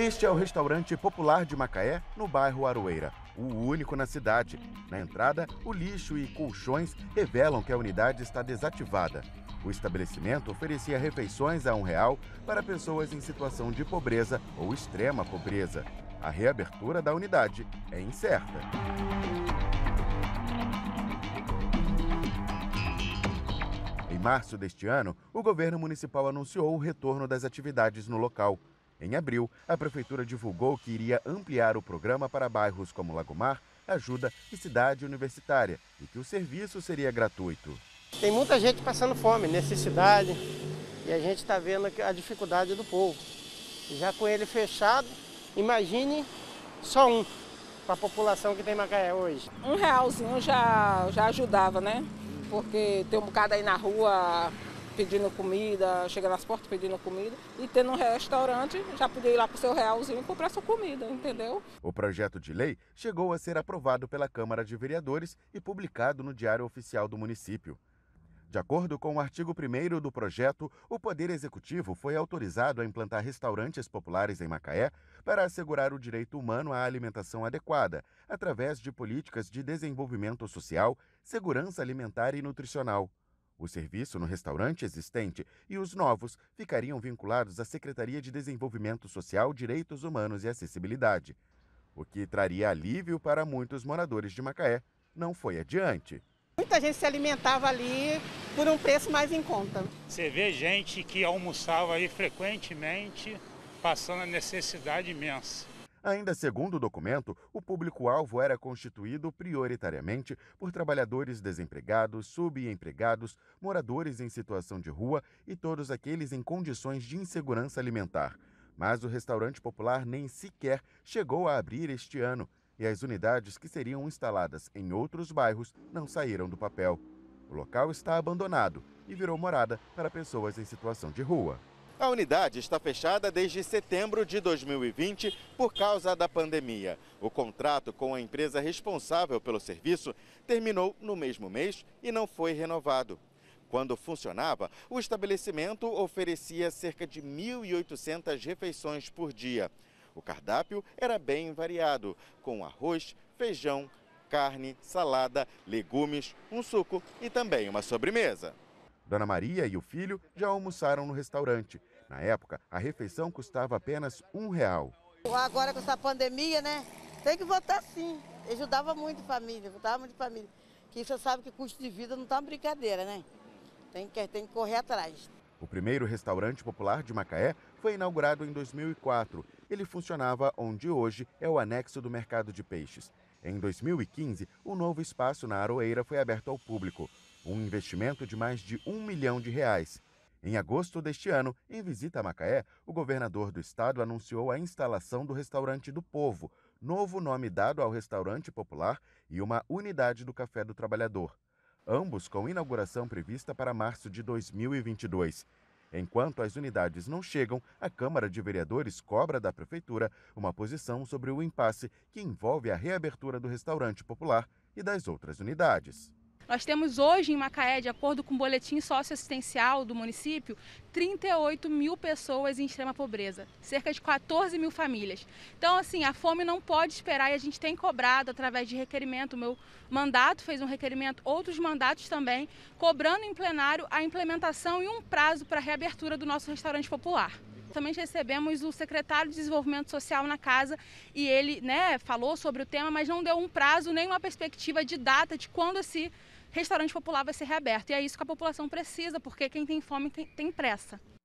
Este é o restaurante popular de Macaé, no bairro Aroeira, o único na cidade. Na entrada, o lixo e colchões revelam que a unidade está desativada. O estabelecimento oferecia refeições a um real para pessoas em situação de pobreza ou extrema pobreza. A reabertura da unidade é incerta. Em março deste ano, o governo municipal anunciou o retorno das atividades no local. Em abril, a prefeitura divulgou que iria ampliar o programa para bairros como Lagomar, Ajuda e Cidade Universitária e que o serviço seria gratuito. Tem muita gente passando fome, necessidade, e a gente está vendo a dificuldade do povo. Já com ele fechado, imagine só um para a população que tem Macaé hoje. Um realzinho já, já ajudava, né? Porque tem um bocado aí na rua pedindo comida, chegando nas portas pedindo comida, e tendo um restaurante, já podia ir lá para o seu realzinho e comprar sua comida, entendeu? O projeto de lei chegou a ser aprovado pela Câmara de Vereadores e publicado no Diário Oficial do município. De acordo com o artigo 1 do projeto, o Poder Executivo foi autorizado a implantar restaurantes populares em Macaé para assegurar o direito humano à alimentação adequada, através de políticas de desenvolvimento social, segurança alimentar e nutricional. O serviço no restaurante existente e os novos ficariam vinculados à Secretaria de Desenvolvimento Social, Direitos Humanos e Acessibilidade. O que traria alívio para muitos moradores de Macaé não foi adiante. Muita gente se alimentava ali por um preço mais em conta. Você vê gente que almoçava aí frequentemente, passando a necessidade imensa. Ainda segundo o documento, o público-alvo era constituído prioritariamente por trabalhadores desempregados, subempregados, moradores em situação de rua e todos aqueles em condições de insegurança alimentar. Mas o restaurante popular nem sequer chegou a abrir este ano e as unidades que seriam instaladas em outros bairros não saíram do papel. O local está abandonado e virou morada para pessoas em situação de rua. A unidade está fechada desde setembro de 2020 por causa da pandemia. O contrato com a empresa responsável pelo serviço terminou no mesmo mês e não foi renovado. Quando funcionava, o estabelecimento oferecia cerca de 1.800 refeições por dia. O cardápio era bem variado, com arroz, feijão, carne, salada, legumes, um suco e também uma sobremesa. Dona Maria e o filho já almoçaram no restaurante. Na época, a refeição custava apenas um real. Agora com essa pandemia, né? Tem que votar sim. Ajudava muito a família, ajudava muito a família. Que você sabe que custo de vida não tá uma brincadeira, né? Tem que, tem que correr atrás. O primeiro restaurante popular de Macaé foi inaugurado em 2004. Ele funcionava onde hoje é o anexo do mercado de peixes. Em 2015, um novo espaço na Aroeira foi aberto ao público um investimento de mais de um milhão de reais. Em agosto deste ano, em visita a Macaé, o governador do estado anunciou a instalação do Restaurante do Povo, novo nome dado ao restaurante popular e uma unidade do Café do Trabalhador, ambos com inauguração prevista para março de 2022. Enquanto as unidades não chegam, a Câmara de Vereadores cobra da Prefeitura uma posição sobre o impasse que envolve a reabertura do restaurante popular e das outras unidades. Nós temos hoje em Macaé, de acordo com o boletim socioassistencial do município, 38 mil pessoas em extrema pobreza, cerca de 14 mil famílias. Então, assim, a fome não pode esperar e a gente tem cobrado através de requerimento. O meu mandato fez um requerimento, outros mandatos também, cobrando em plenário a implementação e um prazo para a reabertura do nosso restaurante popular. Também recebemos o secretário de Desenvolvimento Social na casa e ele né, falou sobre o tema, mas não deu um prazo nem uma perspectiva de data de quando esse restaurante popular vai ser reaberto. E é isso que a população precisa, porque quem tem fome tem, tem pressa.